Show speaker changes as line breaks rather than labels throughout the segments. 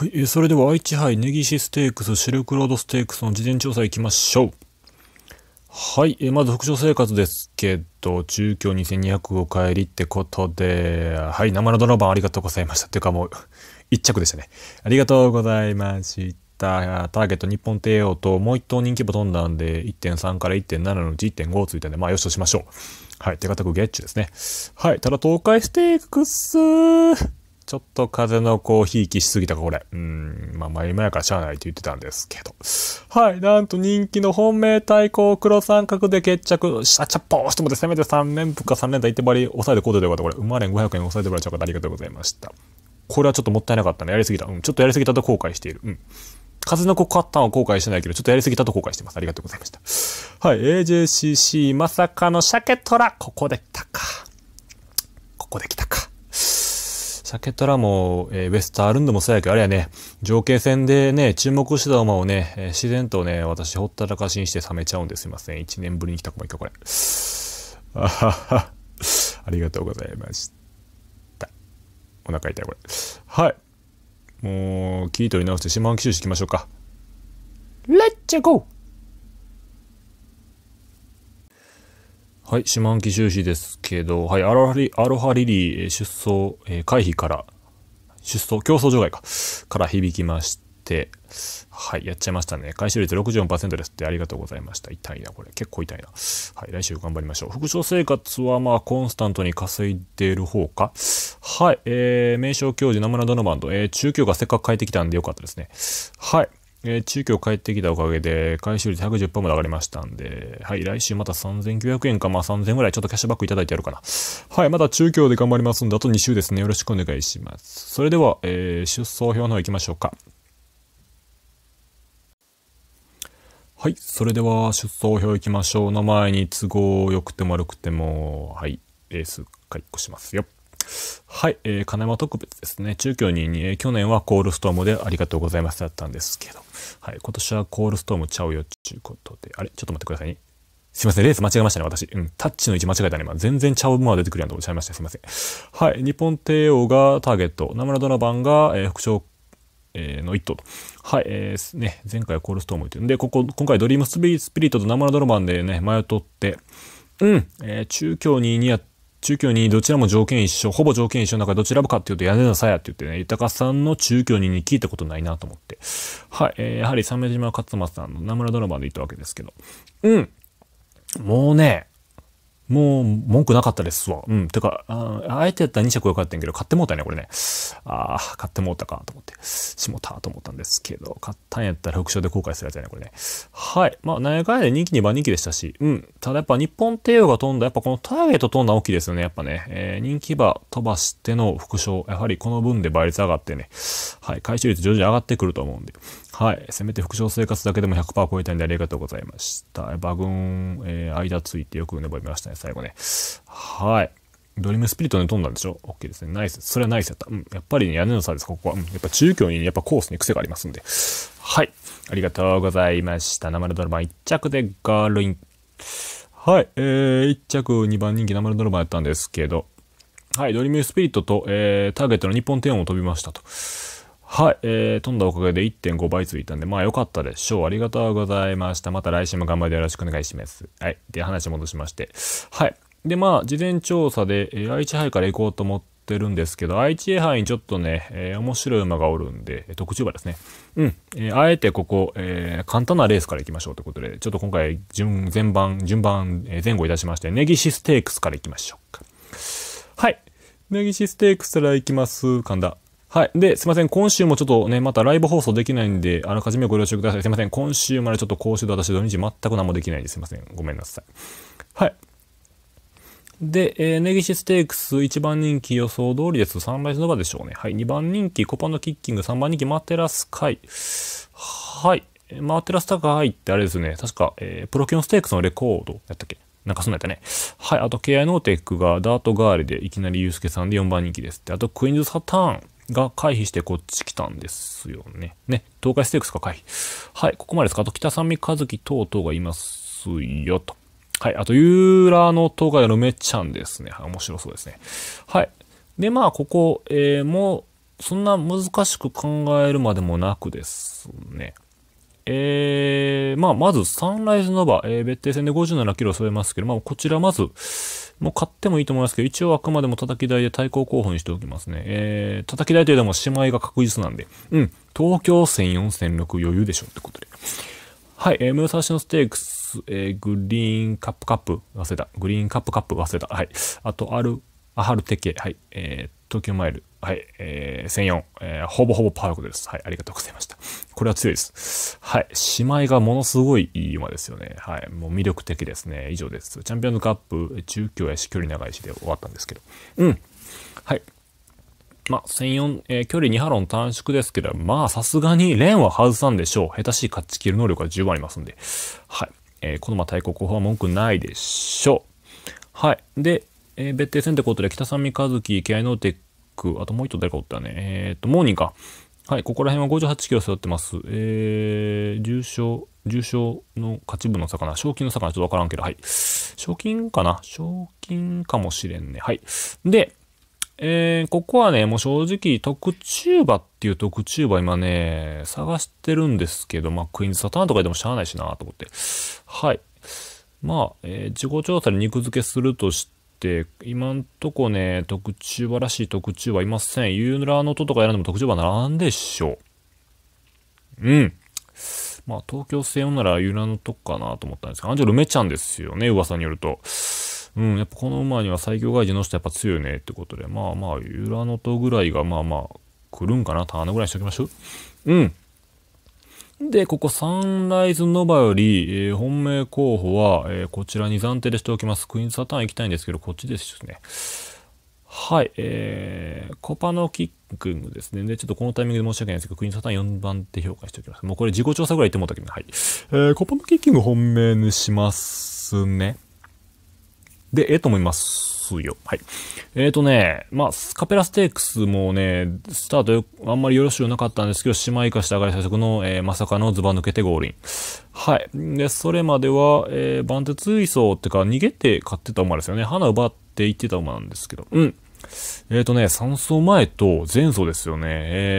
はい、それでは愛知杯根岸ステークス、シルクロードステークスの事前調査いきましょう。はい、えまず副賞生活ですけど、中京2200を帰りってことで、はい、生のドラバンありがとうございました。というかもう、一着でしたね。ありがとうございました。ターゲット日本帝王ともう1頭人気ボ飛んだんで、1.3から1.7のうち1.5ついたんで、まあよしとしましょう。はい、手堅くゲッチュですね。はい、ただ東海ステークス、ちょっと風のコーヒーきしすぎたか、これ。うん、まあ、ま今やからしゃあないと言ってたんですけど。はい、なんと人気の本命対抗黒三角で決着、シャチャポーしてもて、せめて3連符か3連打一ってりり抑えてこうでよかった。これ、馬連500円抑えてもらっちゃう方ありがとうございました。これはちょっともったいなかったね。やりすぎた。うん、ちょっとやりすぎたと後悔している。うん。風の子カったーは後悔してないけど、ちょっとやりすぎたと後悔してます。ありがとうございました。はい、AJCC、まさかの鮭トラ、ここで来たか。ここで来たか。避けたらもう、えー、ウェスタールンドもそうやけど、あれやね、情景戦でね、注目してた馬をね、えー、自然とね、私ほったらかしにして冷めちゃうんですいません。1年ぶりに来た子もいいか、これ。あはは。ありがとうございました。お腹痛い、これ。はい。もう、気取り直して島万騎手していきましょうか。レッツゴーはい、四万期収支ですけど、はい、アロハリ、アロハリリー出走、えー、回避から、出走、競争除外か、から響きまして、はい、やっちゃいましたね。回収率64%ですって、ありがとうございました。痛いな、これ。結構痛いな。はい、来週頑張りましょう。副賞生活は、まあ、コンスタントに稼いでいる方か。はい、えー、名称教授、名村ドノバンド、えー、中級がせっかく変えてきたんでよかったですね。はい。えー、中京帰ってきたおかげで、回収率110%まで上がりましたんで、はい、来週また3900円か、まあ3000ぐらいちょっとキャッシュバックいただいてやるかな。はい、また中京で頑張りますんで、あと2週ですね。よろしくお願いします。それでは、えー、出走表の方行きましょうか。はい、それでは出走表行きましょう。名前に都合良くても悪くても、はい、レースり講しますよ。はい、えー、金山特別ですね。中京に、えー、去年はコールストームでありがとうございますだったんですけど、はい、今年はコールストームちゃうよっちゅうことで、あれちょっと待ってくださいね。すいません、レース間違えましたね、私。うん、タッチの位置間違えたね。今、全然ちゃう馬は出てくるやんとおっしゃいました。すいません。はい、日本帝王がターゲット、ナムラドラバンが、えー、副将えー、の一頭と。はい、えー、ね、前回はコールストームというんで、ここ、今回ドリームスピリットと名村ドラマンでね、迷っとって、うん、えー、中京22やっ中京にどちらも条件一緒、ほぼ条件一緒の中どちらもかっていうと屋根の鞘って言ってね、豊さんの中京にに聞いたことないなと思って。はい、えー、やはり鮫島勝松さんの名村ドラマで言ったわけですけど。うん。もうね、もう文句なかったですわ。うん。てか、ああえてやったら2着良かったんやけど、買ってもうたね、これね。ああ、買ってもうたかと思って、しもたと思ったんですけど、買ったんやったら副勝で後悔するやつやね、これね。はい。まあ、何やかんやで人気2番人気でしたし、うん。ただやっぱ日本帝王が飛んだ、やっぱこのターゲット飛んだ大きいですよね、やっぱね。えー、人気馬飛ばしての副勝、やはりこの分で倍率上がってね、はい、回収率徐々に上がってくると思うんで。はい。せめて副賞生活だけでも100%超えたんでありがとうございました。バグン、えー、間ついてよく粘りましたね、最後ね。はい。ドリームスピリットで飛んだんでしょ ?OK ですね。ナイス。それはナイスやった。うん。やっぱり、ね、屋根の差です、ここは。うん。やっぱ中京に、やっぱコースに癖がありますんで。はい。ありがとうございました。生のドラマ1着でガールイン。はい。えー、1着2番人気生のドラマやったんですけど。はい。ドリームスピリットと、えー、ターゲットの日本庭園を飛びましたと。はい、えー、飛んだおかげで1.5倍ついたんで、まあ良かったでしょう。ありがとうございました。また来週も頑張ってよろしくお願いします。はい。で、話戻しまして。はい。で、まあ、事前調査で、えー、愛知杯から行こうと思ってるんですけど、愛知杯にちょっとね、えー、面白い馬がおるんで、特注馬ですね。うん。えー、あえてここ、えー、簡単なレースから行きましょうということで、ちょっと今回、順、前番、順番、えー、前後いたしまして、ネギシステークスから行きましょうか。はい。ネギシステークスから行きます、神田。はい。で、すいません。今週もちょっとね、またライブ放送できないんで、あらかじめご了承ください。すいません。今週までちょっと講習で私土日全く何もできないですいません。ごめんなさい。はい。で、えー、ネギシステークス1番人気予想通りです。サンライズの場でしょうね。はい。2番人気コパンドキッキング、3番人気マテラスカイ。はい。マテラスタカイってあれですね。確か、えー、プロキオンステークスのレコードやったっけなんかそんなやったね。はい。あと、ケアノーテックがダートガーリでいきなりユースケさんで4番人気ですって。あと、クイーンズ・サターン。が回避してこっち来たんですよね。ね、東海ステークスか回避。はい、ここまでですか。あと、北三味和樹等々がいますよ、と。はい、あと、ユーラーの東海の梅ちゃんですね。面白そうですね。はい。で、まあ、ここ、えー、もう、そんな難しく考えるまでもなくですね。えー、まあ、まず、サンライズノバ、えー、別邸戦で57キロ添えますけど、まあ、こちらまず、もう買ってもいいと思いますけど、一応あくまでも叩き台で対抗候補にしておきますね。えー、叩き台というのも姉妹が確実なんで、うん、東京戦4戦6余裕でしょってことで。はい、えー、ムーサーシのステークス、えー、グリーンカップカップ、忘れた。グリーンカップカップ、忘れた。はい。あと、アル、アハルテケ、はい。えー、東京マイル、はい、えー、1004、えー、ほぼほぼパーフェクトです。はい、ありがとうございました。これは強いです。はい、姉妹がものすごいいい馬ですよね。はい、もう魅力的ですね。以上です。チャンピオンズカップ、中距離やし距離長いしで終わったんですけど。うん。はい。まあ、1004、えー、距離2波論短縮ですけど、まあ、さすがに、レーンは外さんでしょう。下手しい勝ち切る能力は十分ありますんで。はい。えー、このま対抗候補は文句ないでしょう。はい。で、えー、別定戦ってことで、北三三和樹、ケアノーテック、ク、あともう一度誰かおったね。えー、っと、モーニンか。はい、ここら辺は58キロ背負ってます。えー、重症、重症の勝ち部の魚、賞金の魚ちょっとわからんけど、はい。賞金かな賞金かもしれんね。はい。で、えー、ここはね、もう正直、特チューバっていう特チューバ今ね、探してるんですけど、まあ、クイーンズサターンとかでもしゃあないしなと思って。はい。まあ、えー、自己調査で肉付けするとして、今んとこね、特注話らしい特注はいません。ユーラーの音とか選んでも特注はなんでしょう。うん。まあ、東京製用ならユーラーのとかなと思ったんですけど、アンジェルメちゃんですよね、噂によると。うん、やっぱこの馬には最強外人の人やっぱ強いねってことで、まあまあ、ユーラノトぐらいがまあまあ、来るんかな、ターンぐらいにしときましょう。うん。で、ここサンライズノバより、えー、本命候補は、えー、こちらに暫定でしておきます。クイーンズサターン行きたいんですけど、こっちですね。はい、えー、コパノキックングですね。で、ちょっとこのタイミングで申し訳ないんですけど、クイーンサターン4番て評価しておきます。もうこれ自己調査ぐらい言ってもったけど、はい。えー、コパノキッキング本命にしますね。で、ええー、と思います。ますよ。はい。えっ、ー、とね、まあ、カペラステークスもね、スタートあんまりよろしくなかったんですけど、姉妹化した上がり最速の、えー、まさかのズバ抜けてゴールイン。はい。で、それまでは、えー、バンテツイソーってか、逃げて勝ってた馬ですよね。花奪っていってた馬なんですけど。うん。えっ、ー、とね、3走前と前走ですよね、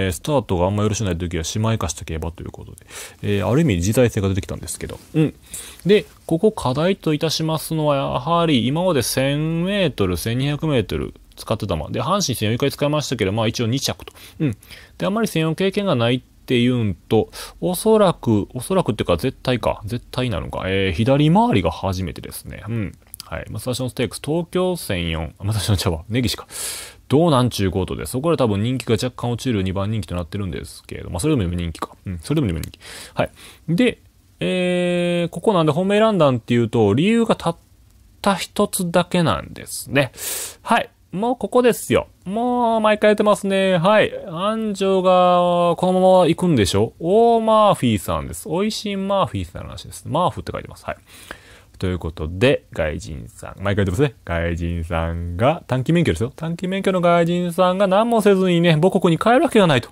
えー、スタートがあんまよろしくない時は姉妹化した競馬ということで、えー、ある意味時代性が出てきたんですけど、うん。で、ここ課題といたしますのは、やはり今まで1000メートル、1200メートル、使ってたま。で、阪神戦4回使いましたけど、まあ一応2着と。うん。で、あんまり戦4経験がないっていうんと、おそらく、おそらくっていうか絶対か、絶対なのか、えー、左回りが初めてですね。うん。はい。マスターショステークス、東京戦4あ、の茶ターションちうなんちゅうことで、そこら多分人気が若干落ちる2番人気となってるんですけれど、まあ、それでも人気か。うん、それでも人気。はい。で、えー、ここなんで本命ランダンっていうと、理由がたった一つだけなんですね。はい。もうここですよ。もう毎回やってますね。はい。安城がこのまま行くんでしょオーマーフィーさんです。美味しいマーフィーさんの話です。マーフって書いてます。はい。ということで、外人さん、毎回言ってますね。外人さんが、短期免許ですよ。短期免許の外人さんが何もせずにね、母国に帰るわけがないと。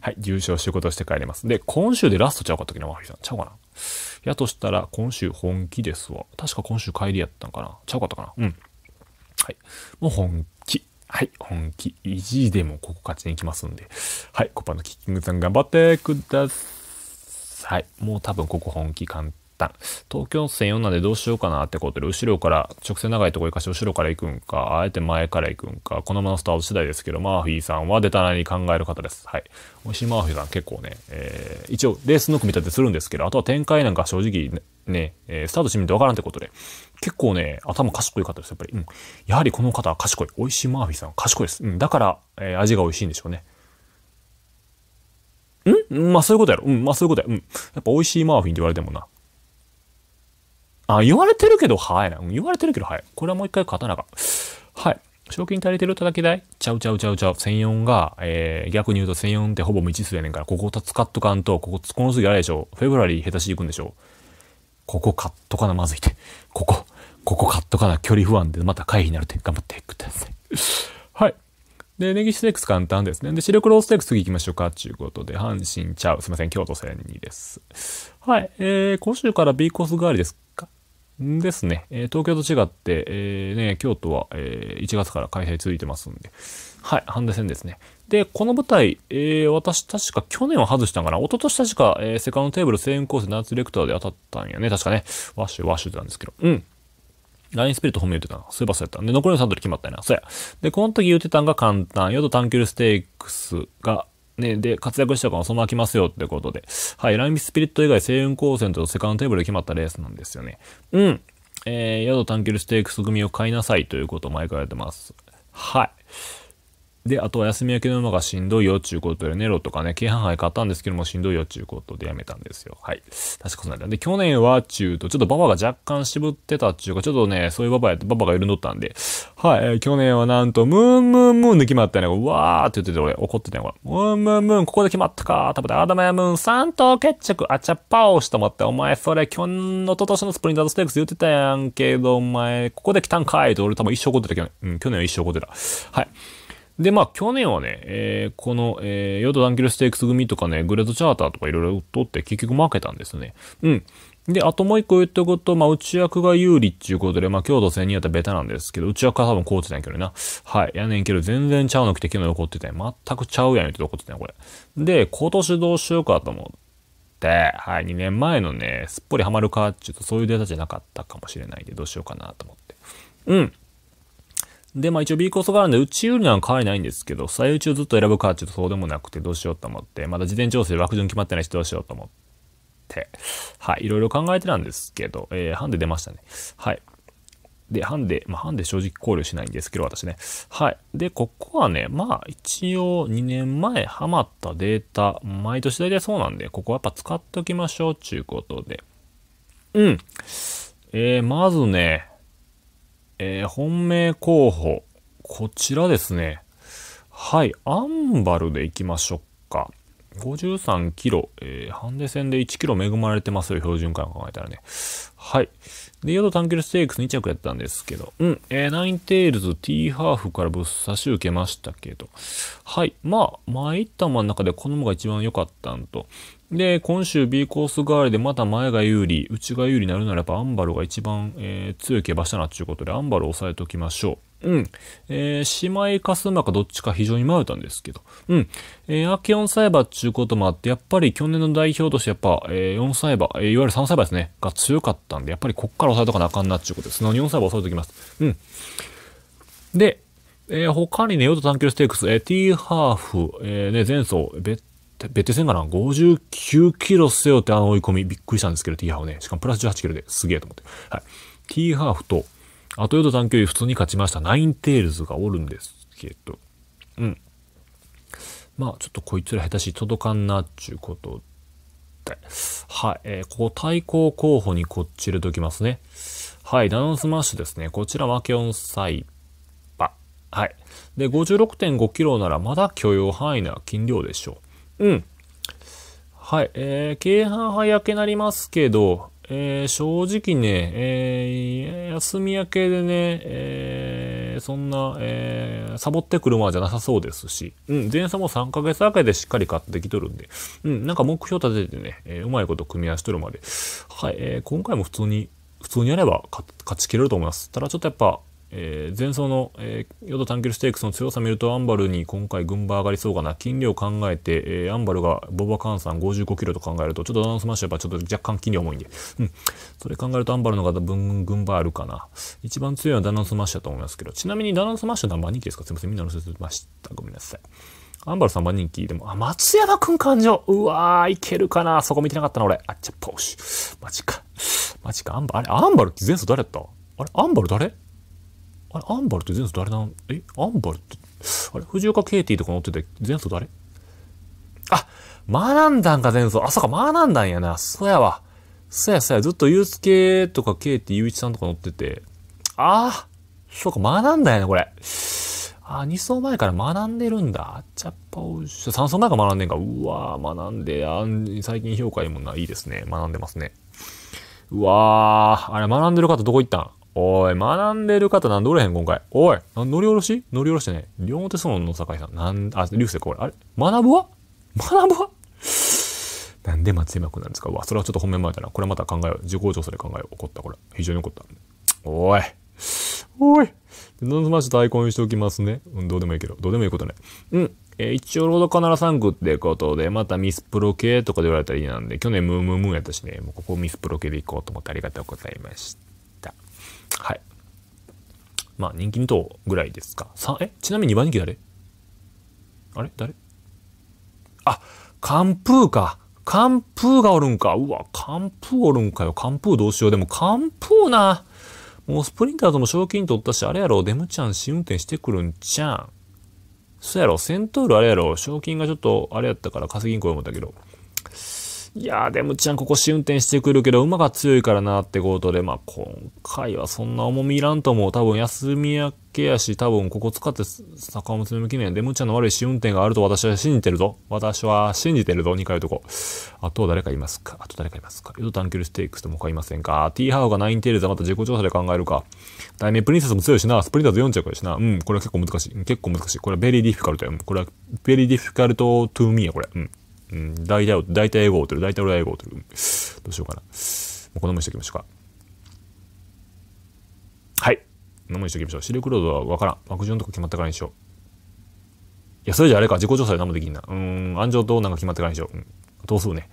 はい、重症仕事して帰ります。で、今週でラストちゃうかったっけな、マフィさん。ちゃうかな。やとしたら、今週本気ですわ。確か今週帰りやったんかな。ちゃうかったかな。うん。はい。もう本気。はい。本気。意地でもここ勝ちに行きますんで。はい。コパのキッキングさん頑張ってください。はい。もう多分ここ本気簡単。。東京線4なんでどうしようかなってことで、後ろから、直線長いとこ行かして後ろから行くんか、あえて前から行くんか、このままスタート次第ですけど、マーフィーさんは出たなに考える方です。はい。美味マーフィーさん結構ね、えー、一応レースの組み立てするんですけど、あとは展開なんか正直ね、ねえー、スタートしてみてわからんってことで、結構ね、頭賢い方です、やっぱり。うん。やはりこの方は賢い。美味しいマーフィーさん賢いです。うん。だから、えー、味が美味しいんでしょうね。んまあそういうことやろ。うん、まあそういうことや。うん。やっぱ美味しいマーフィンって言われてもな。あ、言われてるけど、はい。言われてるけど、はい。これはもう一回刀が。はい。賞金足りてる叩き台ちゃうちゃうちゃうちゃう。1004が、えー、逆に言うと1004ってほぼ未知数やねんから、ここ使っとかんと、ここ、この次あれでしょ。フェブラリー下手し行くんでしょ。ここ買っとかな、まずいって。ここ、ここ買っとかな、距離不安でまた回避になるって。頑張ってください。はい。で、ネギステークス簡単ですね。で、シルクローステークス次行きましょうか。ちゅうことで、阪神ちゃう。すいません、京都戦にです。はい。えー、今週から B コース代わりです。ですね、え東京と違って、えー、ね、京都は、え1月から開催続いてますんで、はい、ハンデ戦ですね。で、この舞台、えー、私確か去年は外したんかな一昨年確か、えー、セカンドテーブル声援コースナーツレクターで当たったんやね。確かね。ワッシュワッシュってたんですけど。うん。ラインスピリット褒め言ってたな。ーパーえばそうやった。で、残りの3ドり決まったんやな。そや。で、この時言ってたんが簡単。よと短距離ステークスが、ね、で、活躍したからそのまま来ますよってことで。はい、ラインビスピリット以外、星雲高専とセカンドテーブルで決まったレースなんですよね。うん。えー、宿探求ステークス組を買いなさいということを前からやってます。はい。で、あとは休み明けの馬がしんどいよっていうことで、ねろとかね、京阪杯買ったんですけども、しんどいよっていうことでやめたんですよ。はい。確かそうなんだ。で、去年はうと、ちょっとババが若干渋ってたっていうか、ちょっとね、そういうババやて、ババが緩んどったんで、はい、えー、去年はなんと、ムーンムーンムーンで決まったね。うわーって言ってて俺怒ってたよ、ムーンムーンムーン、ここで決まったか。食べた、アダマヤムーン、3等決着、あちゃっぱおしと思って、お前それ、去年のととしのスプリンターズステークス言ってたやんけど、お前、ここで来たんかいと俺多分一生怒ってたけど、うん、去年は一生怒ってた。はい。で、まあ、去年はね、えー、この、えー、ヨードダンキルステークス組とかね、グレードチャーターとかいろいろ取って結局負けたんですね。うん。で、あともう一個言っておくと、まあ、内役が有利っていうことで、まあ、京都戦にやったらベタなんですけど、内役は多分コーチなんやけどな。はい。やねんけど、全然ちゃうの来て昨日怒ってたよ。全くちゃうやんって怒ってたよ、これ。で、今年どうしようかと思って、はい、2年前のね、すっぽりハマるかっていうと、そういうデータじゃなかったかもしれないんで、どうしようかなと思って。うん。で、まあ一応 B コスがあるんで、うち有利なのは買えないんですけど、最内をずっと選ぶかちょっとそうでもなくてどうしようと思って、まだ事前調整枠順決まってないしどうしようと思って、はい、いろいろ考えてたんですけど、えー、ハンデ出ましたね。はい。で、ハンデ、まあハンデ正直考慮しないんですけど、私ね。はい。で、ここはね、まあ一応2年前ハマったデータ、毎年大体そうなんで、ここはやっぱ使っておきましょう、ちゅうことで。うん。えー、まずね、えー、本命候補。こちらですね。はい、アンバルで行きましょうか。53キロ、えー、ハンデ戦で1キロ恵まれてますよ、標準ら考えたらね。はい。で、ヨド短距離ステークス2着やったんですけど、うん、えー、ナインテールズティーハーフからぶっ刺し受けましたけど、はい。まあ、前行ったまの中でこの馬が一番良かったんと、で、今週 B コース代わりでまた前が有利、内が有利になるならやっぱアンバルが一番、えー、強い競馬したなということで、アンバルを抑えておきましょう。うん。えー、姉妹かスマかどっちか非常に迷ったんですけど。うん。えー、アケオンサイバーっていうこともあって、やっぱり去年の代表としてやっぱ、えー、4サイバー、えー、いわゆる3サイバーですね、が強かったんで、やっぱりこっから抑えとかなあかんなっていうことで、素のに4サイバー抑えておきます。うん。で、えー、他にね、ヨート短距離ステークス、えー、ティーハーフ、えー、ね、前走、別手線かな ?59 キロ背負ってあの追い込み。びっくりしたんですけど、T ハーフね。しかもプラス18キロですげえと思って。はい。T ハーフと、あと4と短距離普通に勝ちました。ナインテールズがおるんですけど。うん。まあ、ちょっとこいつら下手し届かんなっちゅうことで。はい。えー、ここ対抗候補にこっち入れときますね。はい。ダウンスマッシュですね。こちらマケオンサイパ。はい。で、56.5キロならまだ許容範囲な筋量でしょう。うん。はい。えー、京阪は焼けなりますけど、えー、正直ね、えー、休み明けでね、えー、そんな、えー、サボってくるまじゃなさそうですし、うん、前作も3ヶ月明けでしっかり買ってきとるんで、うん、なんか目標立ててね、えー、うまいこと組み合わせとるまで、はい、えー、今回も普通に、普通にやれば勝ちきれると思います。ただちょっとやっぱ、えー、前走の、えー、ヨドタンケルステークスの強さ見るとアンバルに今回軍馬上がりそうかな金利を考えて、えー、アンバルがボバカンさん55キロと考えるとちょっとダンスマッシュやっぱちょっと若干金利重いんで、うん、それ考えるとアンバルの方分軍馬あるかな一番強いのはダナンスマッシュだと思いますけどちなみにダナンスマッシュは何番人気ですかすいませんみんなのせてましたごめんなさいアンバル3番人気でも、あ、松山くん感情うわー、いけるかなそこ見てなかったな、俺。あっちゃ、ポーシュ。マジか。マジか、アンバル、あれ、アンバルって前走誰やったあれ、アンバル誰あれ、アンバルって前奏誰なんえアンバルって、あれ藤岡ケイティとか乗ってて、前奏誰あ、学んだんか前奏。あ、そうか、学んだんやな。そやわ。そやそや、ずっとユースケとかケイティ、ユーイチさんとか乗ってて。ああ、そうか、学んだんやな、これ。あ、2層前から学んでるんだ。ちゃっぱおいし3層前から学んでんか。うわぁ、学んで、あ最近評価いいもんな。いいですね。学んでますね。うわぁ、あれ、学んでる方どこ行ったんおい、学んでる方なんでおれへん、今回。おい、乗り下ろし乗り下ろしてね。両手その坂井さん。なん、あ、流星これ。あれ学ぶは学ぶは なんで松山くんなんですかわ、それはちょっと褒めまだたな。これまた考えよう。自己調査で考えよう。怒った、これ。非常に怒った。おい。おい。ノンスマッシュとアにしておきますね。うん、どうでもいいけど。どうでもいいことね。うん。えー、一応、ロードカナラ3区ってことで、またミスプロ系とかで言われたらいいなんで、去年ムームームーやったしね、もうここミスプロ系で行こうと思ってありがとうございました。はい。まあ、人気2頭ぐらいですか。さえちなみに2番人気誰あれ誰あ、寒風か。寒風がおるんか。うわ、寒風おるんかよ。寒風どうしよう。でも、寒風な。もうスプリンターとも賞金取ったし、あれやろ、デムちゃん試運転してくるんちゃん。そうやろ、セントールあれやろ、賞金がちょっとあれやったから稼ぎんこよ思ったけど。いやー、でもちゃんここ試運転してくるけど、馬が強いからなってことで、まあ今回はそんな重みいらんと思う。多分休み明けやし、多分ここ使って坂本向きね、でむちゃんの悪い試運転があると私は信じてるぞ。私は信じてるぞ、2回とこ。あと誰かいますかあと誰かいますかヨドタンキルステークスともかいませんかティーハウがナインテールズはまた自己調査で考えるか。題名プリンセスも強いしな、スプリンターズ4着やしな。うん、これは結構難しい。結構難しい。これはベリーディフィカルトや。これはベリーディフィカルトトゥーミーや、これ。うん。うん、大体、大体英語を取る。大体俺は英語を取る。どうしようかな。もうこのまましておきましょうか。はい。このまましておきましょう。シルクロードはわからん。枠順とか決まったからにしよう。いや、それじゃあれか。自己調査で何もできんな。うん、暗状となんか決まったからにしよう。うんどうするね。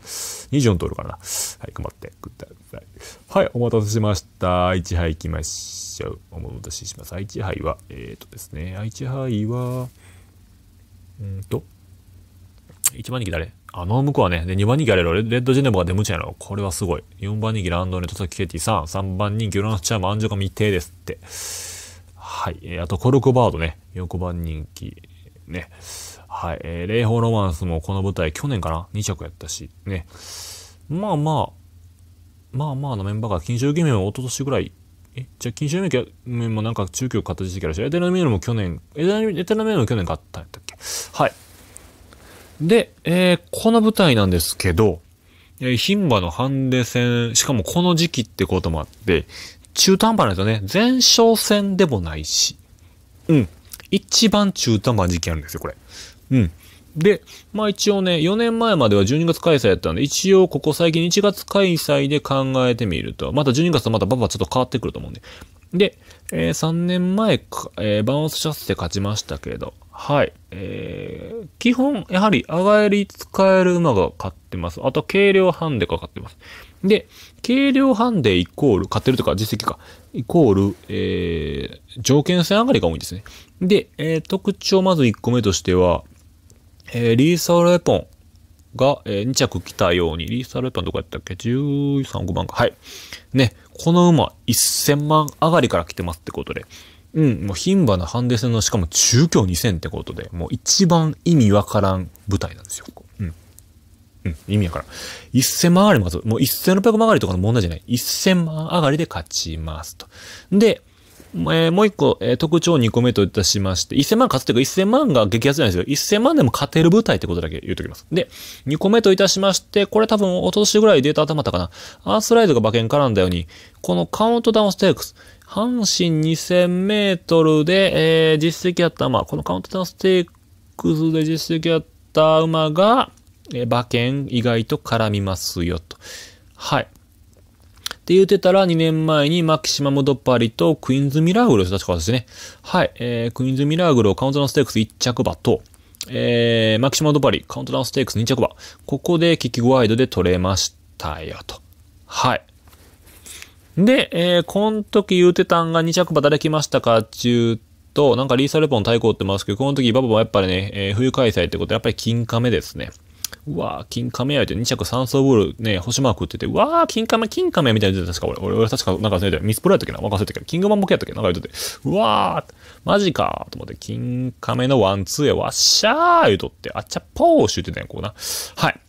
24通るからな。はい、配ってください。はい、お待たせしました。愛知杯行きましょう。お戻しします。愛知杯は、えっ、ー、とですね、愛知杯は、うんと、一番人気誰あの向こうはね、で、2番人気あれろ、レッドジェネボがデムチやろ。これはすごい。4番人気ランドネトサキケティさん、3番人気ウラスチャーム、安城が未定ですって。はい。えー、あとコルクバードね、4番人気、ね。はい。えー、霊峰ロマンスもこの舞台、去年かな ?2 着やったし、ね。まあまあ、まあまあのメンバーが、金賞決めお一昨年ぐらいえ、じゃあ、金賞面もなんか中級買った時期あるし、エテナミールも去年、エテナミールも去年買ったんやったっけはい。で、えー、この舞台なんですけど、え牝、ー、馬のハンデ戦、しかもこの時期ってこともあって、中途半端なんですよね。前哨戦でもないし。うん。一番中途半端な時期あるんですよ、これ。うん。で、まあ一応ね、4年前までは12月開催だったんで、一応ここ最近1月開催で考えてみると、また12月とまたババちょっと変わってくると思うんで。で、えー、3年前か、えー、バウンスシャツで勝ちましたけど、はい。えー、基本、やはり、上がり使える馬が勝ってます。あと、軽量ハンデが勝ってます。で、軽量ハンデイコール、勝ってるとか、実績か、イコール、えー、条件戦上がりが多いんですね。で、えー、特徴、まず1個目としては、えー、リーサルエポンが、えー、2着来たように、リーサルエポンどこやったっけ ?13、5万か。はい。ね、この馬、1000万上がりから来てますってことで、うん、もう牝馬のハンデ戦のしかも中京2000ってことで、もう一番意味わからん舞台なんですよ。うん。うん、意味わからん。1000万上がりも勝つ。もう1600万上がりとかの問題じゃない。1000万上がりで勝ちますと。で、えー、もう一個、えー、特徴2個目といたしまして、1000万勝つというか1000万が激アツじゃないですよ。1000万でも勝てる舞台ってことだけ言っときます。で、2個目といたしまして、これ多分おととしぐらいデータ頭まったかな。アースライドが馬券絡んだように、このカウントダウンステークス、阪神2000メートルで、えー、実績あった馬、このカウントダウンステークスで実績あった馬が、えー、馬券意外と絡みますよと。はい。って言ってたら2年前にマキシマムドパリとクイーンズミラーグル確かですね。はい。えー、クイーンズミラーグルをカウントダウンステークス1着馬と、えー、マキシマムドパリカウントダウンステークス2着馬。ここでキキグワイドで取れましたよと。はい。で、えー、この時言うてたんが2着馬誰来ましたかっちゅうと、なんかリーサルポン対抗ってますけど、この時ババはやっぱりね、えー、冬開催ってことやっぱり金亀ですね。うわぁ、金亀やで2着3層ボールね、星マーク打ってて、うわぁ、金亀、金亀みたいな出てた確か俺、俺、俺確かなんかそれでミスプロやったっけな、任せたけど、キングマンボケやったっけなんか言ってて、うわぁ、マジかと思って、金亀のワンツーや、わっしゃー言うとって、あっちゃぽーし言ってたんや、こうな。はい。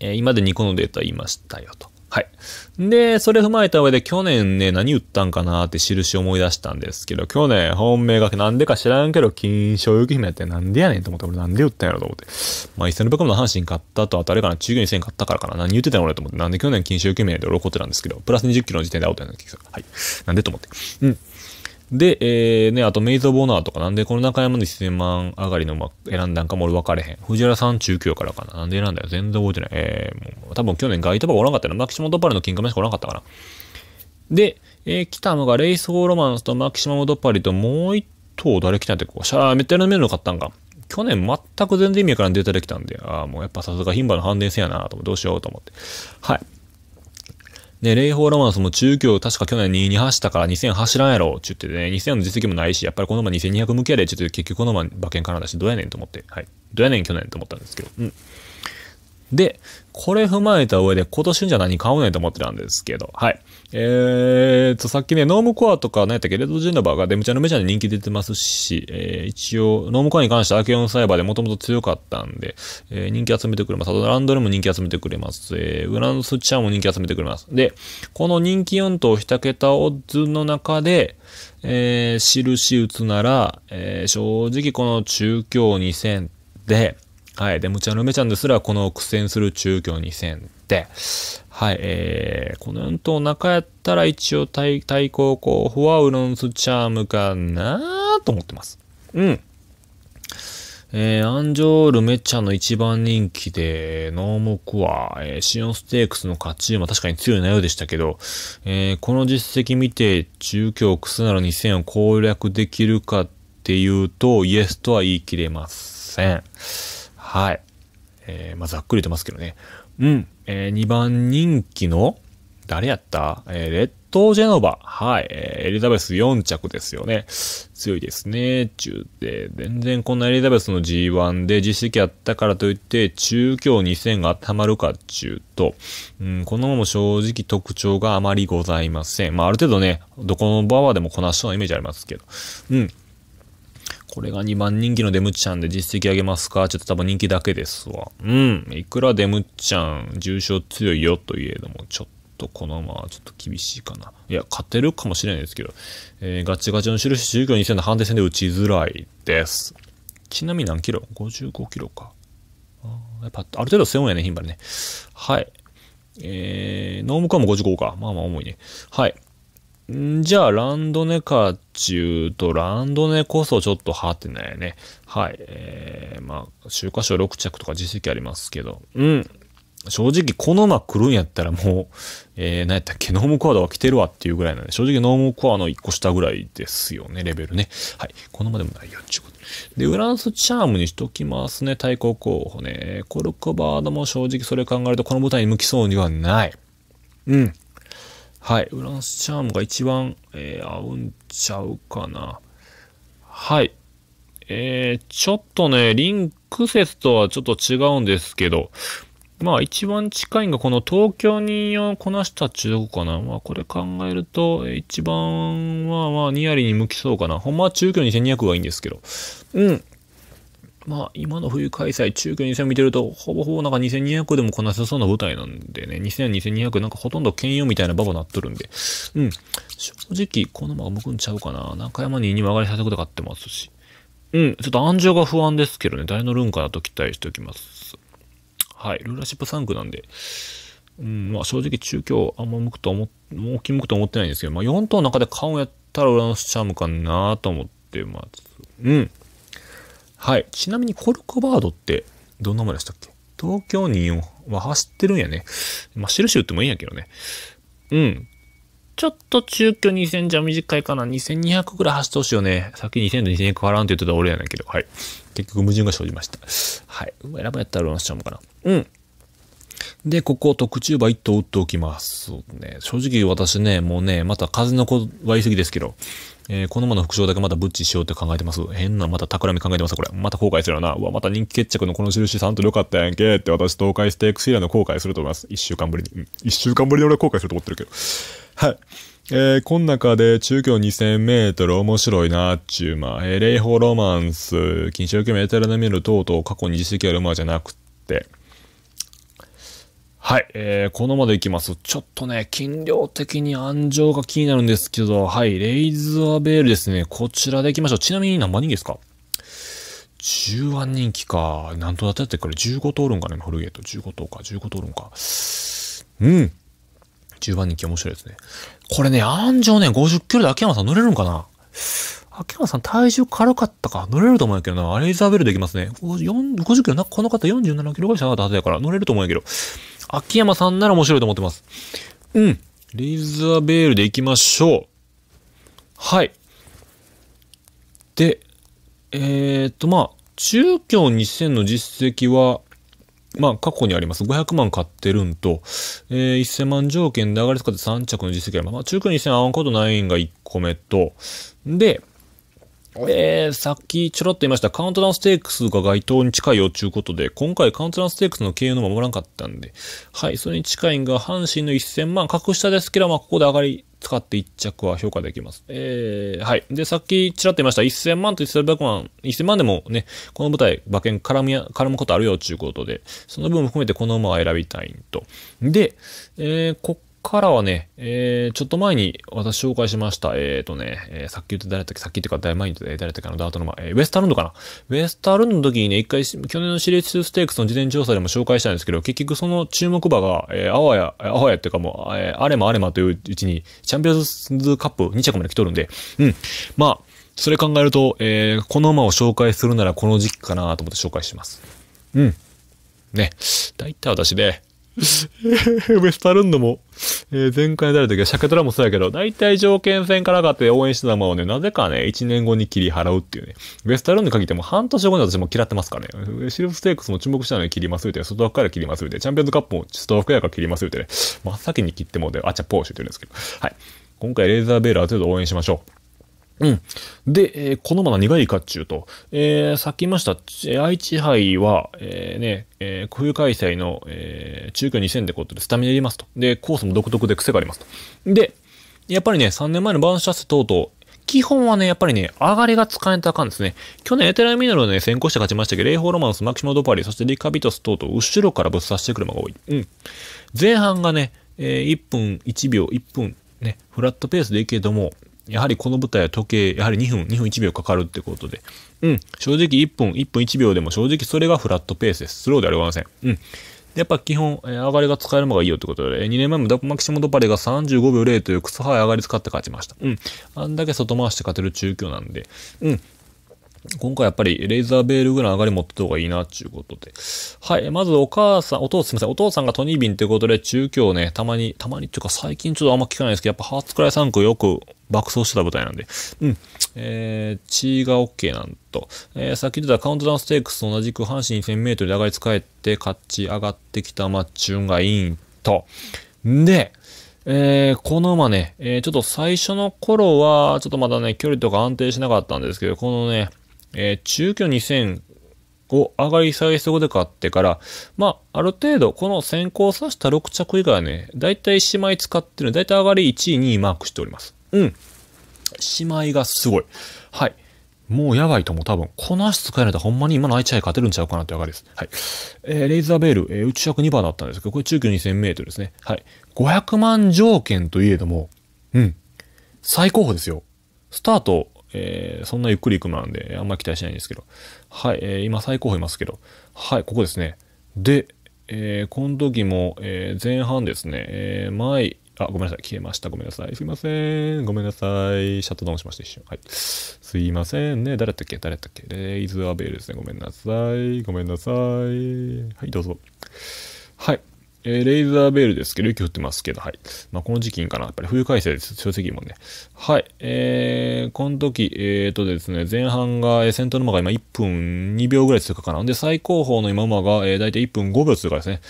えー、今で2個のデータ言いましたよと。はい。で、それ踏まえた上で去年ね、何言ったんかなって印思い出したんですけど、去年本命がなんでか知らんけど、金賞雪姫ってなんでやねんと思って、俺なんで言ったんやろと思って。まあ、一戦の部ムの阪神買ったと、あたりかな、中堅戦買ったからかな、何言ってたの俺と思って、なんで去年金賞雪姫で俺怒ってたんですけど、プラス20キロの時点でアウトやなってきた。はい。なんでと思って。うん。で、えー、ね、あとメイオー・オナーとか、なんでこの中山で1000万上がりの選んだんかも俺分かれへん。藤原さん中京からかな。なんで選んだよ。全然覚えてない。えー、もう多分去年ガイドバーおらんかったな。マキシモ・ドッパリの金亀しかおらんかったかな。で、えー、来たのがレイス・オー・ロマンスとマキシマム・ドッパリともう一頭誰来たんってこう、シャーめっゃいのメの買ったんか。去年全く全然意味からタできたんで、ああ、もうやっぱさすが牝馬の反転戦やなと思どうしようと思って。はい。で、レイホー・ロマンスも中京確か去年22走ったから2000走らんやろ、ちゅってね、2000の実績もないし、やっぱりこのまま2200向けやで、ちょっと結局このまま馬券からだし、どうやねんと思って、はい。どうやねん去年と思ったんですけど、うん。で、これ踏まえた上で今年じゃ何買おうねと思ってたんですけど、はい。えーと、さっきね、ノームコアとか何やったっけ、レッドジェンダバーがデムチャのメジャーに人気出てますし、えー、一応、ノームコアに関してアーケオンサイバーでもともと強かったんで、えー、人気集めてくれます。あとランドルも人気集めてくれます。えー、ウランスチャーも人気集めてくれます。で、この人気4頭2桁オッズの中で、えー、印打つなら、えー、正直この中京2000で、はい。で、むちゃルメちゃんですら、この苦戦する中京に戦っで、はい。えー、この4と中やったら一応対、対抗候補はウロンスチャームかなと思ってます。うん。えー、アンジョールメッチャの一番人気で、ノーモクは、えー、シオンステークスの勝ち馬確かに強い内容でしたけど、えー、この実績見て、中京クスなら2000を攻略できるかっていうと、イエスとは言い切れません。はい。えー、まあ、ざっくり言ってますけどね。うん。えー、2番人気の、誰やったえー、レッドジェノバ。はい。えー、エリザベス4着ですよね。強いですね。中で、全然こんなエリザベスの G1 で実績あったからといって、中京2000が溜まるかっちゅうと、うん、このまま正直特徴があまりございません。まあ、ある程度ね、どこの場はでもこなしそうなイメージありますけど。うん。これが2番人気のデムちゃんで実績上げますかちょっと多分人気だけですわ。うん。いくらデムちゃん、重症強いよといえども、ちょっとこのままちょっと厳しいかな。いや、勝てるかもしれないですけど、えー、ガチガチの印、19、2000の判定戦で打ちづらいです。ちなみに何キロ ?55 キロか。あやっぱ、ある程度背負うんやね、ヒンバルね。はい。えー、ノームカも55か。まあまあ重いね。はい。んじゃあ、ランドネかっちゅうと、ランドネこそちょっとはってないね。はい。えー、まあ、週刊賞6着とか実績ありますけど。うん。正直、このま来るんやったらもう、えー、何やったっけ、ノームコアドは来てるわっていうぐらいなんで、正直ノームコアの1個下ぐらいですよね、レベルね。はい。このまでもないよっゅうこと。で、ウランスチャームにしときますね、対抗候補ね。コルクバードも正直それ考えると、この舞台に向きそうにはない。うん。はい。ウランスチャームが一番、えー、合うんちゃうかな。はい。えー、ちょっとね、リンク説とはちょっと違うんですけど、まあ一番近いのがこの東京人をこなした中国かな。まあこれ考えると一番はまあニアリに向きそうかな。ほんまは中京2200がいいんですけど。うん。まあ、今の冬開催、中級2000見てると、ほぼほぼなんか2200でもこなさそうな舞台なんでね、2000、2200、なんかほとんど兼用みたいなババなっとるんで、うん。正直、このまま向くんちゃうかな。中山に2曲がりさせこと買ってますし。うん、ちょっと暗示が不安ですけどね、誰のルンかなと期待しておきます。はい、ルーラーシップ3区なんで、うん、まあ正直中京あんま向くと思、大きい向くと思ってないんですけど、まあ4頭の中で顔やったら裏のシャムかなと思ってます。うん。はい。ちなみにコルコバードってどんなもんでしたっけ東京には走ってるんやね。まあ、印打ってもいいんやけどね。うん。ちょっと中距2000じゃ短いかな。2200ぐらい走ってほしいよね。さっき2000と2200変わらんって言ってた俺やねんけど。はい。結局矛盾が生じました。はい。選ばったら論スちゃうかな。うん。で、ここ、特注馬1頭打っておきます。そうね。正直私ね、もうね、また風の子は言い過ぎですけど、えー、この馬の副賞だけまたブッチしようって考えてます。変な、また企み考えてます、これ。また後悔するよな。うわ、また人気決着のこの印3んと良かったやんけって私、東海ステークス以来の後悔すると思います。1週間ぶりに。うん、1週間ぶりに俺後悔すると思ってるけど。はい。えー、こん中で中距離2000メートル面白いなっちゅう馬、えー、霊峰ロマンス、禁止要求メタルナミル等々過去に実績ある馬じゃなくて、はい、えー、このまでいきます。ちょっとね、金量的に暗情が気になるんですけど、はい、レイズアベールですね。こちらでいきましょう。ちなみに何番人気ですか ?10 番人気か。なんとだっやってこれ15通るんかね、フルゲート。15通か、15通るんか。うん。10番人気面白いですね。これね、暗情ね、50キロで秋山さん乗れるんかな秋山さん体重軽かったか。乗れると思うんやけどな。レイズアベルできますね。50キロな、この方47キロぐらいしなかったはずやから、乗れると思うんやけど。秋山さんなら面白いと思ってます。うん。レイザーベールで行きましょう。はい。で、えー、っと、まあ、中京2000の実績は、まあ、過去にあります。500万買ってるんと、えー、1000万条件で上がり使って3着の実績は、まあ、中京2000アワンコード9が1個目と、で、えー、さっきちょろっと言いました、カウントダウンステークスが該当に近いよということで、今回カウントダウンステークスの経営の守らなかったんで、はい、それに近いんが、阪神の1000万、格下ですけど、まあ、ここで上がり、使って1着は評価できます。えー、はい。で、さっきちらっと言いました、1000万と1300万、1000万でもね、この舞台、馬券絡みや、絡むことあるよということで、その分も含めてこの馬は選びたいんと。で、えー、こからはね、えー、ちょっと前に私紹介しました、えっ、ー、とね、えー、さっき言って誰だっけ、さっきっていうか、だい前に誰だっけ、あのダートの前、えー、ウェスタルンドかな。ウェスタルンドの時にね、一回、去年のシリーズステークスの事前調査でも紹介したんですけど、結局その注目馬が、えー、あわや、あわやっていうかもう、えー、あれもあれまといううちに、チャンピオンズカップ2着まで来とるんで、うん。まあ、それ考えると、えー、この馬を紹介するならこの時期かなと思って紹介します。うん。ね。大体私で、ウェスパルンドも、えー、前回出るときは、シャケトラもそうやけど、大体条件戦からかって応援してたものをね、なぜかね、1年後に切り払うっていうね。ウェスパルンドに限っても半年後に私も嫌ってますからね。シルフステークスも注目したのに切りますよって、外枠から切りますよって、チャンピオンズカップも外枠やから切りますよってね。真っ先に切ってもで、あちゃポーシュって言うんですけど。はい。今回レーザーベールある程度応援しましょう。うん。で、えー、このまま苦いかっちゅうと、えー、さっき言いました、愛知杯は、えー、ね、えー、冬開催の、えー、中京2000でこうってスタミナ入れますと。で、コースも独特で癖がありますと。で、やっぱりね、3年前のバンシャス等々、基本はね、やっぱりね、上がりが使えたかんですね。去年エテラミナルのね、先行して勝ちましたけど、レイホーロマンス、マキシモドパリ、そしてリカビトス等々、後ろからぶっ刺してくる馬が多い。うん。前半がね、えー、1分1秒、1分、ね、フラットペースでいいけども、やはりこの舞台は時計、やはり2分、2分1秒かかるってことで。うん、正直1分、1分1秒でも正直それがフラットペースです。スローではありません。うん。やっぱ基本、えー、上がりが使えるのがいいよってことで、え2年前もマキシモドパレが35秒0というクソハイ上がり使って勝ちました。うん。あんだけ外回して勝てる中京なんで、うん。今回やっぱりレーザーベールぐらい上がり持ってた方がいいな、っていうことで。はい。まずお母さん、お父さん、すみません。お父さんがトニービンということで、中京ね、たまに、たまにっていうか最近ちょっとあんま聞かないですけど、やっぱハーツクライ3区よく爆走してた舞台なんで、うん、えー、血が OK なんと、えー、さっき出たカウントダウンステークスと同じく阪神1 0 0 0ルで上がり使えて勝ち上がってきたマッチュンがいんと、で、えー、この馬ね、えー、ちょっと最初の頃は、ちょっとまだね、距離とか安定しなかったんですけど、このね、えー、中距2000を上がり最速で勝ってから、まあ、ある程度、この先行させた6着以外はね、だいたい1枚使ってるで、だいたい上がり1位、2位マークしております。うん。しまいがすごい。はい。もうやばいと思う。多分、この足使えないとほんまに今のちゃい勝てるんちゃうかなってわかりです。はい。えー、レイザーベール、えー、内枠2番だったんですけど、これ中距離2000メートルですね。はい。500万条件といえども、うん。最高峰ですよ。スタート、えー、そんなゆっくり行くもなんで、あんまり期待しないんですけど。はい、えー、今最高峰いますけど。はい、ここですね。で、えー、この時も、えー、前半ですね、えー、前あ、ごめんなさい。消えました。ごめんなさい。すいません。ごめんなさい。シャットダウンしました、一瞬。はい。すいませんね。誰だったっけ誰だったっけレイズアベールですね。ごめんなさい。ごめんなさい。はい、どうぞ。はい。えー、レイザーベールですけど、雪降ってますけど、はい。まあ、この時期かな。やっぱり冬改正です。正直もね。はい。えー、この時、えーとですね、前半が、えー、先頭の馬が今1分2秒ぐらい通過かな。で、最高峰の今馬が、えー、大体1分5秒通過ですね。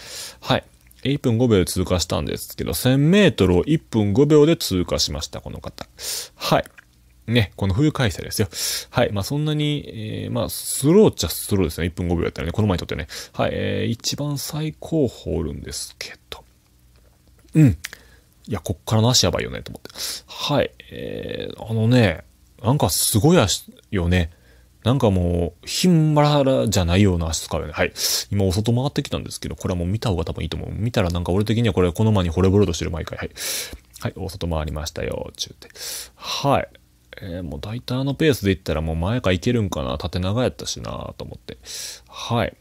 はい。1分5秒で通過したんですけど、1000メートルを1分5秒で通過しました、この方。はい。ね、この冬開催ですよ。はい。まあ、そんなに、えー、まあ、スローっちゃスローですね。1分5秒やったらね、この前にとってね。はい。えー、一番最高峰るんですけど。うん。いや、こっからの足やばいよね、と思って。はい。えー、あのね、なんかすごい足よね。なんかもう、ヒンマラじゃないような足使うよね。はい。今、お外回ってきたんですけど、これはもう見た方が多分いいと思う。見たらなんか俺的にはこれ、この間に惚れぼれとしてる毎回。はい。はい、お外回りましたよ、ちゅうて。はい。えー、もう大体あのペースでいったらもう前かいけるんかな。縦長やったしなと思って。はい。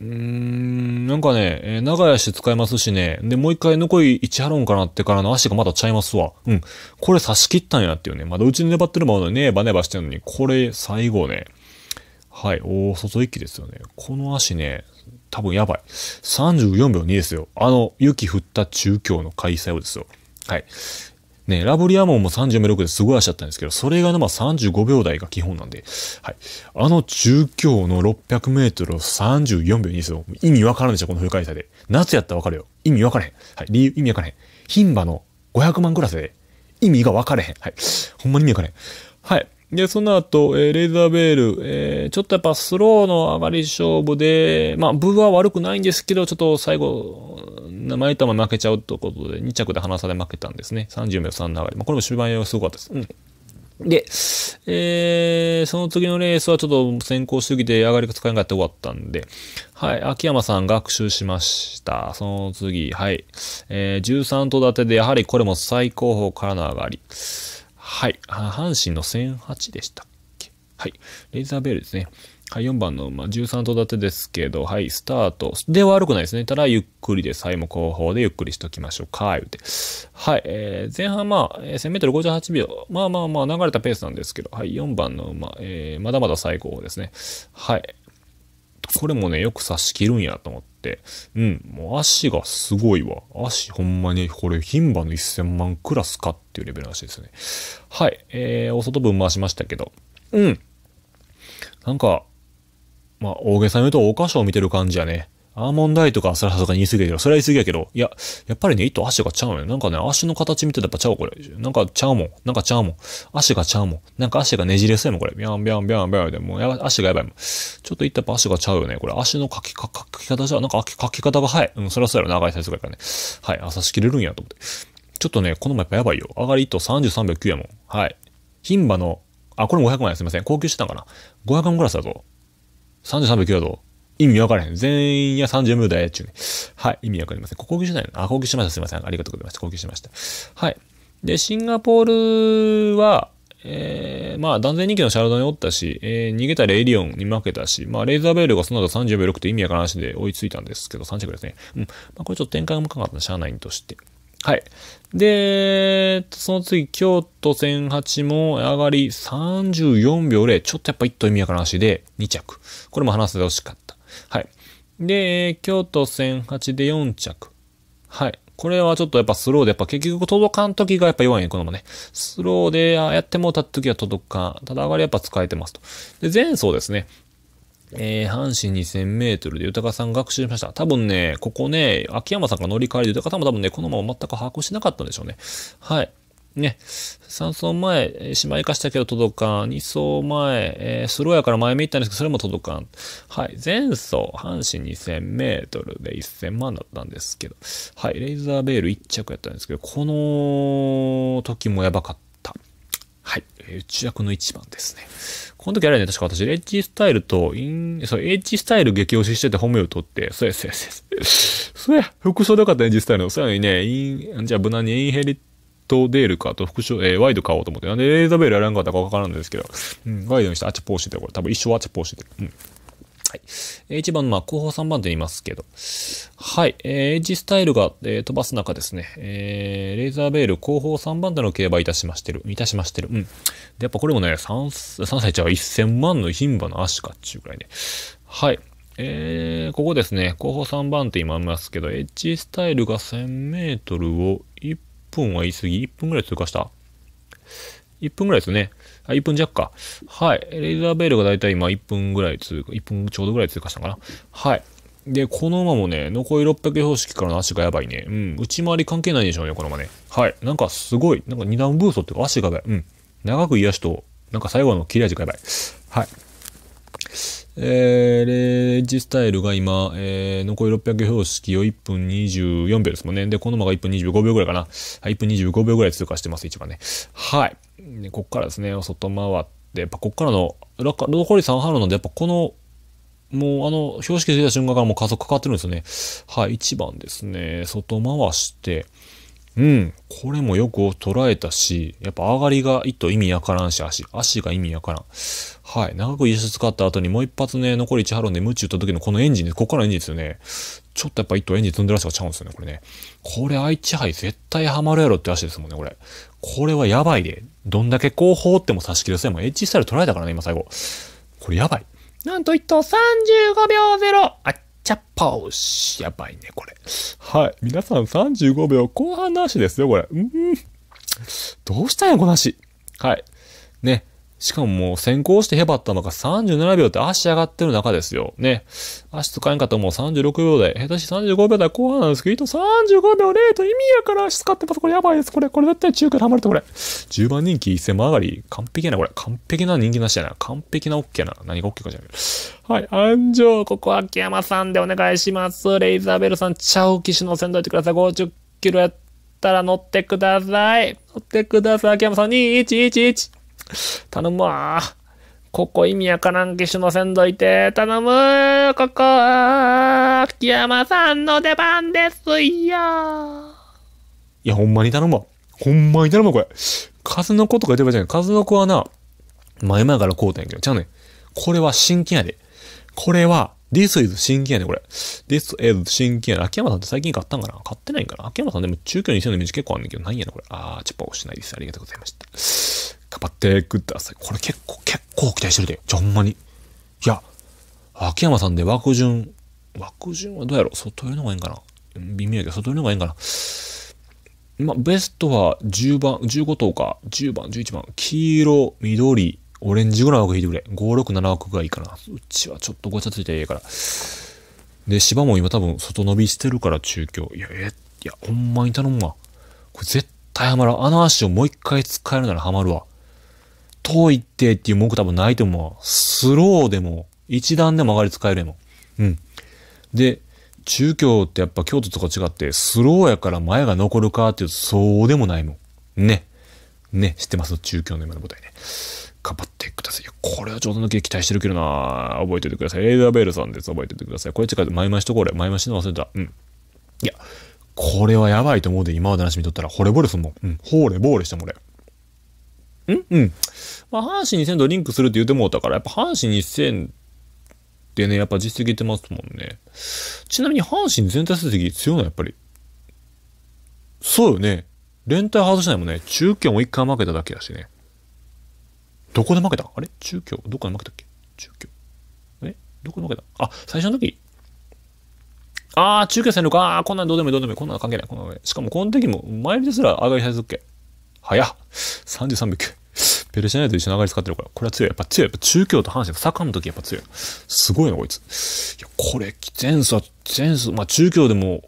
うーん、なんかね、えー、長い足使いますしね、で、もう一回残り1ハロンかなってからの足がまだちゃいますわ。うん。これ差し切ったんやっていうね。まだうちに粘ってるものでね、バネバしてるのに、これ最後ね。はい、おー、外一気ですよね。この足ね、多分やばい。34秒2ですよ。あの、雪降った中京の開催をですよ。はい。ね、ラブリアモンも30秒6ですごい足だったんですけど、それがのまあ35秒台が基本なんで、はい。あの中京の600メートルを34秒にですよ。意味わからんでしょ、この冬開催で。夏やったらわかるよ。意味わからへん。はい。理由、意味わからへん。牝馬の500万クラスで、意味がわからへん。はい。ほんまに意味わからへん。はい。で、その後、えー、レーザーベール、えー、ちょっとやっぱスローの上がり勝負で、まあ、ブーは悪くないんですけど、ちょっと最後、前玉負けちゃうということで、2着で離され負けたんですね。30秒3の上がり。まあ、これも終盤用すごかったです。うん。で、えー、その次のレースはちょっと先行主義で上がりが使えなかった終わったんで、はい、秋山さん学習しました。その次、はい、えー、13と立てで、やはりこれも最高峰からの上がり。はい。阪神の1008でしたっけはい。レイザーベールですね。はい、4番の、まあ、13戸建てですけど、はい、スタート。で、悪くないですね。ただ、ゆっくりです。はい、もう後方でゆっくりしときましょうか、言うて。はい、えー、前半、まあ、1000メートル58秒。まあまあまあ、流れたペースなんですけど、はい、4番の、まあ、えー、まだまだ最高ですね。はい、これもね、よく差し切るんやと思って。うん、もう足がすごいわ。足ほんまに、これ、牝馬の1000万クラスかっていうレベルらしいですね。はい、えー、お外分回しましたけど。うん。なんか、まあ、大げさに言うと、箇所を見てる感じやね。アーモンドアイとかそれラさすがに言い過ぎやけど、それは言い過ぎやけど、いや、やっぱりね、糸足がちゃうよ。なんかね、足の形見てたらやっぱちゃうこれ。なんかちゃうもん。なんかちゃうもん。足がちゃうもん。なんか足がねじれそうやもん、これ。ビャンビャンビャンビャンで、もう足がやばいもん。ちょっと言ったら足がちゃうよね。これ足の書きか、書き方じゃ、なんか書き方が早い。うん、そりゃそうやろ、長いサイズがからね。はい、朝しきれるんやと思って。ちょっとね、この前やっぱやばいよ。上がり糸33秒9やもん。はい。牝馬の、あ、これ500万や、すいません。高級してたんかな。500万クラスだぞ。33秒9だぞ。意味わからへん。全員や30秒台やっちゅうね。はい。意味わかりません。ここぎしないのあ、こぎしました。すいません。ありがとうございました。こぎしました。はい。で、シンガポールは、えー、まあ、断然人気のシャルドにおったし、えー、逃げたレイリオンに負けたし、まあ、レイザーベールがその後30秒6って意味わからんしで追いついたんですけど、3着ですね。うん。まあ、これちょっと展開向かかったシャーナインとして。はい。で、その次、京都1008も上がり34秒0。ちょっとやっぱ一頭意味わからんしで、2着。これも話せてほしかった。はい。で、京都0 8で4着。はい。これはちょっとやっぱスローで、やっぱ結局届かん時がやっぱ弱いね、このまね。スローでやってもった時は届かん。ただ上がりやっぱ使えてますと。で、前走ですね。えー、阪神2000メートルで豊さん学習しました。多分ね、ここね、秋山さんが乗り換えで豊さんも多分ね、このまま全く把握しなかったんでしょうね。はい。ね、3層前、姉妹化したけど届かん。2層前、えー、スローやから前見ったんですけど、それも届かん。はい、前層、阪神2000メートルで1000万だったんですけど、はい、レイザーベール1着やったんですけど、この時もやばかった。はい、内役の1番ですね。この時あれね、確か私、エッジスタイルと、イン、そう、ジスタイル激推ししてて褒めを取って、そうや、そうや、そうや。そうや、服装でよかった、エッジスタイルの。そうやにね、イン、じゃあ無難にインヘリトデールかと副賞、えー、ワイド買おうと思って、なんでレーザーベールやらんかったかわからなんですけど、うん、ワイドにしてアチャポーシーでこれ、多分一生アチャポーシーで。うん。はい。えー、1番、まあ、後方3番手言いますけど。はい。えー、エッジスタイルが、えー、飛ばす中ですね。えー、レーザーベール後方3番手の競馬いたしましてる。いたしましてる。うん。で、やっぱこれもね、3、三歳ちゃう1000万の牝馬の足かっちゅうぐらいね。はい。えー、ここですね。後方3番手今ありますけど、エッジスタイルが1000メートルを1分は言い過ぎ ?1 分ぐらい通過した ?1 分ぐらいですね。あ、1分弱か。はい。レイザーベールがだいたい今1分ぐらい通過、1分ちょうどぐらい通過したのかな。はい。で、この馬もね、残り600標識からの足がやばいね。うん。内回り関係ないでしょうね、この馬ね。はい。なんかすごい、なんか二段ブーストっていうか足がやばい。うん。長く癒しと、なんか最後の切れ味がやばい。はい。えー、レッジスタイルが今、えー、残り600標識を1分24秒ですもんね。で、この馬が1分25秒ぐらいかな。はい、1分25秒ぐらい通過してます、一番ね。はい。で、こっからですね、外回って、やっぱこっからの、ロりリさんハロなんで、やっぱこの、もうあの、標識出た瞬間からもう加速かかってるんですよね。はい、1番ですね、外回して、うん。これもよく捉えたし、やっぱ上がりが一頭意味わからんし、足、足が意味わからん。はい。長く輸出使った後にもう一発ね、残り1ハロンで無知打った時のこのエンジンで、ここからエンジンですよね。ちょっとやっぱ一頭エンジン積んでる足がちゃうんですよね、これね。これ愛知杯絶対ハマるやろって足ですもんね、これ。これはやばいで。どんだけ後方っても差し切るせすもうエッジスタイル捉えたからね、今最後。これやばい。なんと一頭35秒 0! あっチャッパオシ。やばいね、これ。はい。皆さん35秒後半の足ですよ、これ。うん。どうしたんや、この足。はい。ね。しかももう先行してへばったのが37秒って足上がってる中ですよ。ね。足使えんかったらもう36秒台。下手し35秒台後半なんですけど、35秒0と意味やから足使ってます。これやばいです。これ、これ絶対中華らまるとこれ。10番人気1000万上がり。完璧やな、これ。完璧な人気なしやな。完璧な OK やな。何が OK かじゃないはい。安城、ここ秋山さんでお願いします。レイザーベルさん、チャオ騎士乗せんといてください。50キロやったら乗ってください。乗ってください。秋山さん、2111。頼むわ。ここ意味わからん機種のせんどいて。頼むここ秋山さんの出番ですよいや、ほんまに頼むわ。ほんまに頼むわ、これ。数の子とか言ってばじゃない。数の子はな、前々からこうたんやけど、ちゃうねん。これは真剣やで。これは、This is 真剣やね、これ。This is 真剣やね。秋山さんって最近買ったんかな買ってないんかな秋山さんでも中距離にしてるの道結構あんねんけど、なんやな、これ。あー、チッパ押してないです。ありがとうございました。頑張ってください。これ結構、結構期待してるで。じゃ、ほんまに。いや、秋山さんで枠順、枠順はどうやろ外寄りの方がいいんかな微妙やけど、外寄りの方がいいんかなまあ、ベストは10番、15頭か、10番、11番、黄色、緑、オレンジぐらい枠引いてくれ。5、6、7枠がいいかな。うちはちょっとごちゃついてええから。で、芝も今多分外伸びしてるから中京。いや、え、いや、ほんまに頼むわ。これ絶対ハマる。あの足をもう一回使えるならハマるわ。遠いってっていう文句多分ないと思う。スローでも、一段でも上がり使えるやもん。うん。で、中京ってやっぱ京都とか違って、スローやから前が残るかっていうとそうでもないもん。ね。ね、知ってます中京の今の舞台ね。頑張ってください。いや、これは冗談抜け期待してるけどな覚えておいてください。エイダーベールさんです。覚えておいてください。これ近く前回しとこれ。前回しの忘れた。うん。いや、これはやばいと思うで、今まで話見とったら、惚れ惚れすんもん。うん。惚れ惚れしてもうんうん。まあ、阪神2000とリンクするって言ってもうたから、やっぱ阪神2000ってね、やっぱ実績出ますもんね。ちなみに阪神全体成績強いのやっぱり。そうよね。連帯外しないもんね。中京も一回負けただけやしね。どこで負けたあれ中京どこで負けたっけ中京。えどこで負けたあ、最初の時ああ、中継戦力、ああ、こんなんどうでもいい、どうでもいい、こんなん関係ない、こんなんしかもこの時も、前日すら上がり始めっけ。早っ。33秒9。ペルシャと一緒に上がり使ってるから、これは強い。やっぱ強い。やっぱ中京と阪神のの時やっぱ強い。すごいな、こいつ。いや、これ、前走、前走、まあ中京でも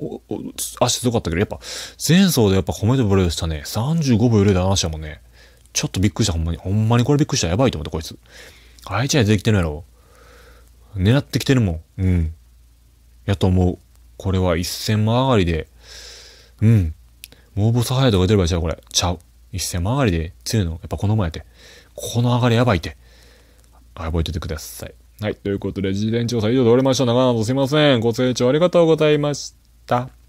足強かったけど、やっぱ前走でやっぱ褒めてブレーしたね。35秒0で話したもんね。ちょっとびっくりした、ほんまに。ほんまにこれびっくりした。やばいと思って、こいつ。あいつはできてるやろ。狙ってきてるもん。うん。やと思う。これは1000万上がりで。うん。モーボスハイドが出ればいいじゃん、これ。ちゃう。一戦曲がりで強いの、やっぱこの前って。この上がりやばいって。覚えててください。はい。ということで、事前調査以上で終わりました。長々とすいません。ご清聴ありがとうございました。